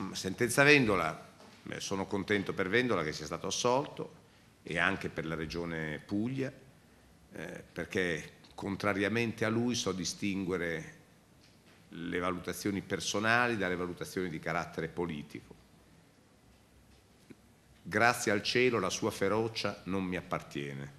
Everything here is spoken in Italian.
Mm, sentenza Vendola, sono contento per Vendola che sia stato assolto e anche per la regione Puglia, eh, perché contrariamente a lui so distinguere le valutazioni personali dalle valutazioni di carattere politico. Grazie al cielo la sua ferocia non mi appartiene.